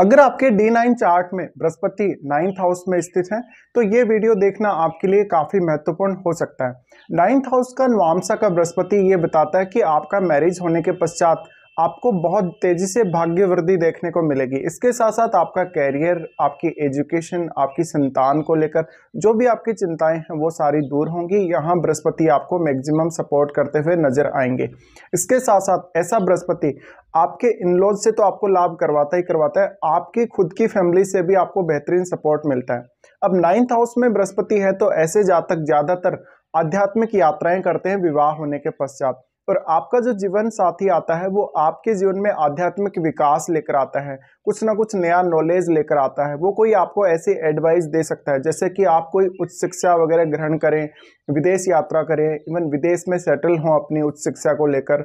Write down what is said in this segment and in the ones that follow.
अगर आपके D nine chart में बृहस्पति नाइन्थ हाउस में स्थित हैं तो ये वीडियो देखना आपके लिए काफ़ी महत्वपूर्ण हो सकता है नाइन्थ हाउस का नुआमसा का बृहस्पति ये बताता है कि आपका मैरिज होने के पश्चात आपको बहुत तेज़ी से भाग्य वृद्धि देखने को मिलेगी इसके साथ साथ आपका कैरियर आपकी एजुकेशन आपकी संतान को लेकर जो भी आपकी चिंताएं हैं वो सारी दूर होंगी यहाँ बृहस्पति आपको मैक्सिमम सपोर्ट करते हुए नजर आएंगे इसके साथ साथ ऐसा बृहस्पति आपके इनलॉज से तो आपको लाभ करवाता ही करवाता है आपकी खुद की फैमिली से भी आपको बेहतरीन सपोर्ट मिलता है अब नाइन्थ हाउस में बृहस्पति है तो ऐसे जातक ज़्यादातर आध्यात्मिक यात्राएं करते हैं विवाह होने के पश्चात और आपका जो जीवन साथी आता है वो आपके जीवन में आध्यात्मिक विकास लेकर आता है कुछ ना कुछ नया नॉलेज लेकर आता है वो कोई आपको ऐसी एडवाइस दे सकता है जैसे कि आप कोई उच्च शिक्षा वगैरह ग्रहण करें विदेश यात्रा करें इवन विदेश में सेटल हों अपनी उच्च शिक्षा को लेकर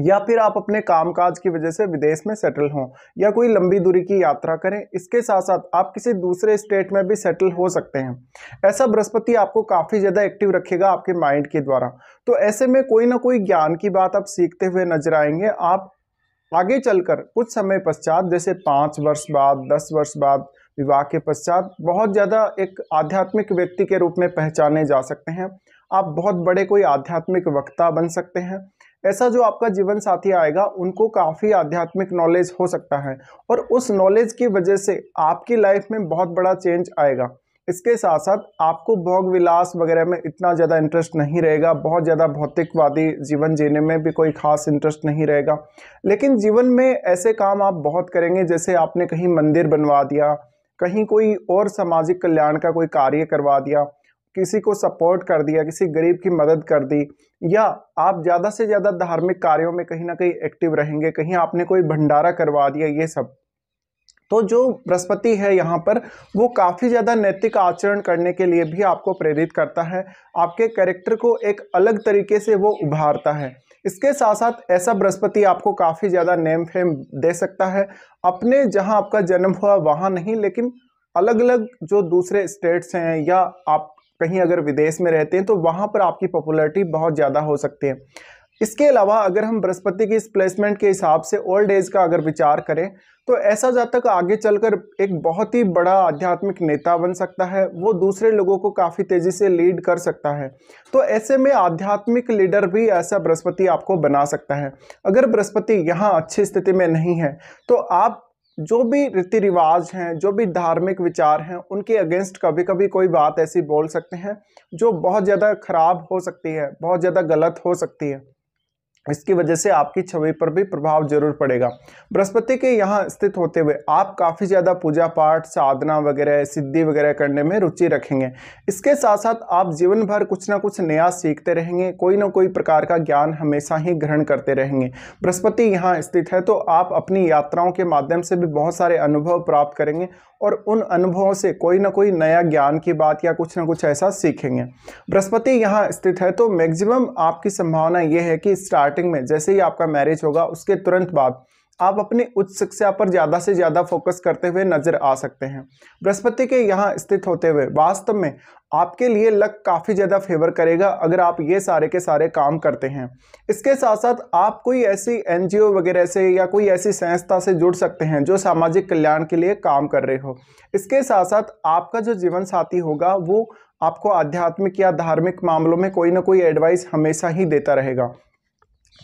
या फिर आप अपने कामकाज की वजह से विदेश में सेटल हों या कोई लंबी दूरी की यात्रा करें इसके साथ साथ आप किसी दूसरे स्टेट में भी सेटल हो सकते हैं ऐसा बृहस्पति आपको काफ़ी ज़्यादा एक्टिव रखेगा आपके माइंड के द्वारा तो ऐसे में कोई ना कोई ज्ञान की बात आप सीखते हुए नजर आएंगे आप आगे चलकर कुछ समय पश्चात जैसे पाँच वर्ष बाद दस वर्ष बाद विवाह के पश्चात बहुत ज़्यादा एक आध्यात्मिक व्यक्ति के रूप में पहचाने जा सकते हैं आप बहुत बड़े कोई आध्यात्मिक वक्ता बन सकते हैं ऐसा जो आपका जीवन साथी आएगा उनको काफ़ी आध्यात्मिक नॉलेज हो सकता है और उस नॉलेज की वजह से आपकी लाइफ में बहुत बड़ा चेंज आएगा इसके साथ साथ आपको भोग विलास वगैरह में इतना ज़्यादा इंटरेस्ट नहीं रहेगा बहुत ज़्यादा भौतिकवादी जीवन जीने में भी कोई खास इंटरेस्ट नहीं रहेगा लेकिन जीवन में ऐसे काम आप बहुत करेंगे जैसे आपने कहीं मंदिर बनवा दिया कहीं कोई और सामाजिक कल्याण का कोई कार्य करवा दिया किसी को सपोर्ट कर दिया किसी गरीब की मदद कर दी या आप ज़्यादा से ज़्यादा धार्मिक कार्यों में कहीं ना कहीं एक्टिव रहेंगे कहीं आपने कोई भंडारा करवा दिया ये सब तो जो बृहस्पति है यहाँ पर वो काफ़ी ज़्यादा नैतिक आचरण करने के लिए भी आपको प्रेरित करता है आपके कैरेक्टर को एक अलग तरीके से वो उभारता है इसके साथ साथ ऐसा बृहस्पति आपको काफ़ी ज़्यादा नेम फेम दे सकता है अपने जहाँ आपका जन्म हुआ वहाँ नहीं लेकिन अलग अलग जो दूसरे स्टेट्स हैं या आप कहीं अगर विदेश में रहते हैं तो वहाँ पर आपकी पॉपुलरिटी बहुत ज़्यादा हो सकती है इसके अलावा अगर हम बृहस्पति की इस प्लेसमेंट के हिसाब से ओल्ड एज का अगर विचार करें तो ऐसा जातक आगे चलकर एक बहुत ही बड़ा आध्यात्मिक नेता बन सकता है वो दूसरे लोगों को काफ़ी तेज़ी से लीड कर सकता है तो ऐसे में आध्यात्मिक लीडर भी ऐसा बृहस्पति आपको बना सकता है अगर बृहस्पति यहाँ अच्छी स्थिति में नहीं है तो आप जो भी रीति रिवाज हैं जो भी धार्मिक विचार हैं उनके अगेंस्ट कभी कभी कोई बात ऐसी बोल सकते हैं जो बहुत ज़्यादा ख़राब हो सकती है बहुत ज़्यादा गलत हो सकती है इसकी वजह से आपकी छवि पर भी प्रभाव जरूर पड़ेगा बृहस्पति के यहाँ स्थित होते हुए आप काफ़ी ज़्यादा पूजा पाठ साधना वगैरह सिद्धि वगैरह करने में रुचि रखेंगे इसके साथ साथ आप जीवन भर कुछ ना कुछ नया सीखते रहेंगे कोई ना कोई प्रकार का ज्ञान हमेशा ही ग्रहण करते रहेंगे बृहस्पति यहाँ स्थित है तो आप अपनी यात्राओं के माध्यम से भी बहुत सारे अनुभव प्राप्त करेंगे और उन अनुभवों से कोई ना कोई नया ज्ञान की बात या कुछ ना कुछ ऐसा सीखेंगे बृहस्पति यहाँ स्थित है तो मैक्सिमम आपकी संभावना यह है कि स्टार्ट स्टार्टिंग में जैसे ही आपका मैरिज होगा उसके तुरंत बाद आप अपनी उच्च शिक्षा पर ज़्यादा से ज़्यादा फोकस करते हुए नजर आ सकते हैं बृहस्पति के यहाँ स्थित होते हुए वास्तव में आपके लिए लक काफ़ी ज़्यादा फेवर करेगा अगर आप ये सारे के सारे काम करते हैं इसके साथ साथ आप कोई ऐसी एनजीओ वगैरह से या कोई ऐसी संस्था से जुड़ सकते हैं जो सामाजिक कल्याण के लिए काम कर रहे हो इसके साथ साथ आपका जो जीवन साथी होगा वो आपको आध्यात्मिक या धार्मिक मामलों में कोई ना कोई एडवाइस हमेशा ही देता रहेगा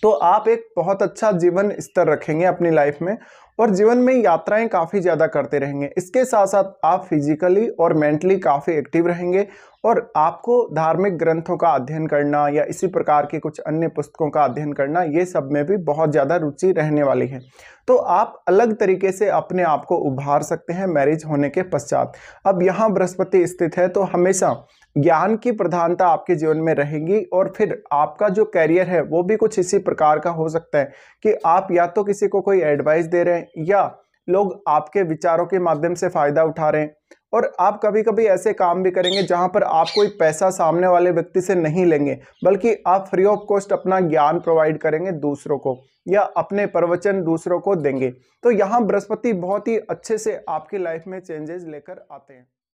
तो आप एक बहुत अच्छा जीवन स्तर रखेंगे अपनी लाइफ में और जीवन में यात्राएं काफ़ी ज़्यादा करते रहेंगे इसके साथ साथ आप फिजिकली और मेंटली काफ़ी एक्टिव रहेंगे और आपको धार्मिक ग्रंथों का अध्ययन करना या इसी प्रकार के कुछ अन्य पुस्तकों का अध्ययन करना ये सब में भी बहुत ज़्यादा रुचि रहने वाली है तो आप अलग तरीके से अपने आप को उभार सकते हैं मैरिज होने के पश्चात अब यहाँ बृहस्पति स्थित है तो हमेशा ज्ञान की प्रधानता आपके जीवन में रहेगी और फिर आपका जो कैरियर है वो भी कुछ इसी प्रकार का हो सकता है कि आप या तो किसी को कोई एडवाइस दे रहे हैं या लोग आपके विचारों के माध्यम से फ़ायदा उठा रहे हैं और आप कभी कभी ऐसे काम भी करेंगे जहां पर आप कोई पैसा सामने वाले व्यक्ति से नहीं लेंगे बल्कि आप फ्री ऑफ कॉस्ट अपना ज्ञान प्रोवाइड करेंगे दूसरों को या अपने प्रवचन दूसरों को देंगे तो यहाँ बृहस्पति बहुत ही अच्छे से आपकी लाइफ में चेंजेस लेकर आते हैं